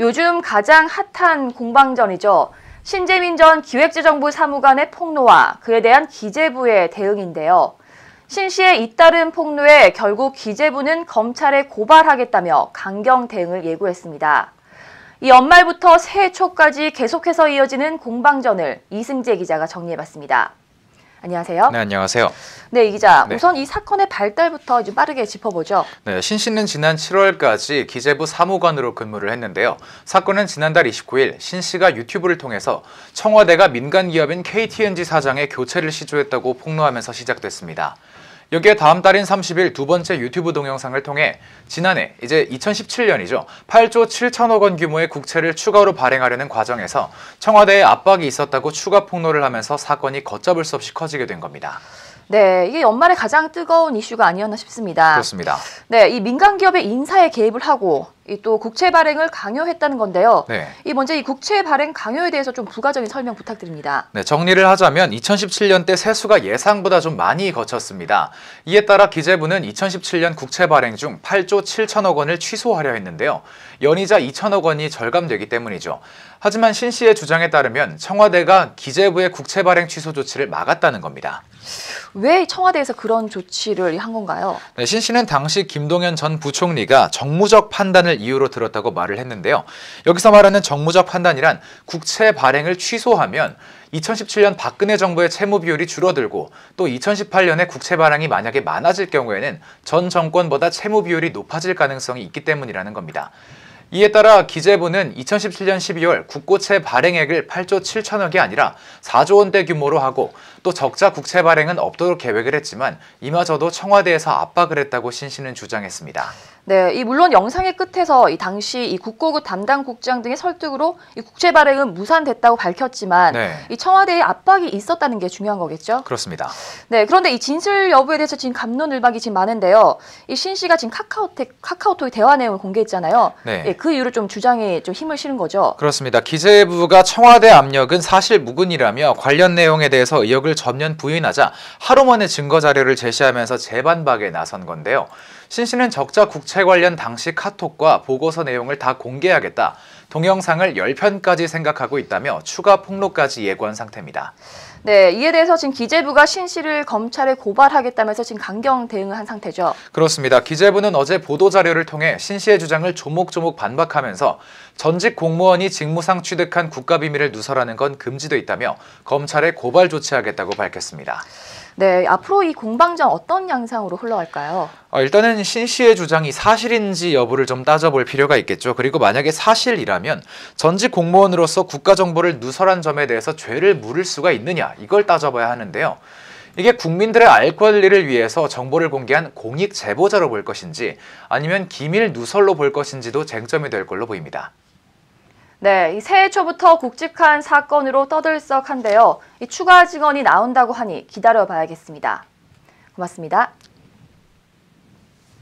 요즘 가장 핫한 공방전이죠. 신재민 전 기획재정부 사무관의 폭로와 그에 대한 기재부의 대응인데요. 신 씨의 잇따른 폭로에 결국 기재부는 검찰에 고발하겠다며 강경 대응을 예고했습니다. 이 연말부터 새해 초까지 계속해서 이어지는 공방전을 이승재 기자가 정리해봤습니다. 안녕하세요. 네, 안녕하세요. 네, 이 기자. 네. 우선 이 사건의 발달부터 이제 빠르게 짚어보죠. 네, 신 씨는 지난 7월까지 기재부 사무관으로 근무를 했는데요. 사건은 지난달 29일 신 씨가 유튜브를 통해서 청와대가 민간 기업인 KTNG 사장의 교체를 시조했다고 폭로하면서 시작됐습니다. 여기에 다음 달인 30일 두 번째 유튜브 동영상을 통해 지난해 이제 2017년이죠. 8조 7천억 원 규모의 국채를 추가로 발행하려는 과정에서 청와대의 압박이 있었다고 추가 폭로를 하면서 사건이 걷잡을 수 없이 커지게 된 겁니다. 네, 이게 연말에 가장 뜨거운 이슈가 아니었나 싶습니다. 그렇습니다. 네, 이 민간 기업의 인사에 개입을 하고 또 국채 발행을 강요했다는 건데요. 네. 이 먼저 이 국채 발행 강요에 대해서 좀 부가적인 설명 부탁드립니다. 네, 정리를 하자면 2 0 1 7년때 세수가 예상보다 좀 많이 거쳤습니다. 이에 따라 기재부는 2017년 국채 발행 중 8조 7천억 원을 취소하려 했는데요. 연이자 2천억 원이 절감되기 때문이죠. 하지만 신 씨의 주장에 따르면 청와대가 기재부의 국채 발행 취소 조치를 막았다는 겁니다. 왜 청와대에서 그런 조치를 한 건가요? 네, 신 씨는 당시 김동연 전 부총리가 정무적 판단을 이유로 들었다고 말을 했는데요. 여기서 말하는 정무적 판단이란 국채 발행을 취소하면 2017년 박근혜 정부의 채무 비율이 줄어들고 또 2018년에 국채 발행이 만약에 많아질 경우에는 전 정권보다 채무 비율이 높아질 가능성이 있기 때문이라는 겁니다. 이에 따라 기재부는 2017년 12월 국고채 발행액을 8조 7천억이 아니라 4조 원대 규모로 하고 또 적자 국채 발행은 없도록 계획을 했지만 이마저도 청와대에서 압박을 했다고 신 씨는 주장했습니다. 네, 이 물론 영상의 끝에서 이 당시 이국고급 담당 국장 등의 설득으로 이 국채 발행은 무산됐다고 밝혔지만 네. 이 청와대의 압박이 있었다는 게 중요한 거겠죠? 그렇습니다. 네, 그런데 이 진술 여부에 대해서 지금 감론을박이 지금 많은데요. 이 신 씨가 지금 카카오톡 카카오톡 대화 내용을 공개했잖아요. 네. 예, 그 이유를 좀 주장에 좀 힘을 실은 거죠. 그렇습니다. 기재부가 청와대 압력은 사실 무근이라며 관련 내용에 대해서 의혹을 전면 부인하자 하루 만에 증거 자료를 제시하면서 재반박에 나선 건데요. 신 씨는 적자 국채 관련 당시 카톡과 보고서 내용을 다 공개하겠다. 동영상을 10편까지 생각하고 있다며 추가 폭로까지 예고한 상태입니다. 네, 이에 대해서 지금 기재부가 신 씨를 검찰에 고발하겠다면서 지금 강경 대응을 한 상태죠. 그렇습니다. 기재부는 어제 보도자료를 통해 신 씨의 주장을 조목조목 반박하면서 전직 공무원이 직무상 취득한 국가비밀을 누설하는 건 금지돼 있다며 검찰에 고발 조치하겠다고 밝혔습니다. 네, 앞으로 이 공방전 어떤 양상으로 흘러갈까요? 어, 일단은 신 씨의 주장이 사실인지 여부를 좀 따져볼 필요가 있겠죠. 그리고 만약에 사실이라면 전직 공무원으로서 국가정보를 누설한 점에 대해서 죄를 물을 수가 있느냐 이걸 따져봐야 하는데요. 이게 국민들의 알 권리를 위해서 정보를 공개한 공익 제보자로 볼 것인지 아니면 기밀 누설로 볼 것인지도 쟁점이 될 걸로 보입니다. 네, 이 새해 초부터 굵직한 사건으로 떠들썩한데요. 이 추가 증언이 나온다고 하니 기다려봐야겠습니다. 고맙습니다.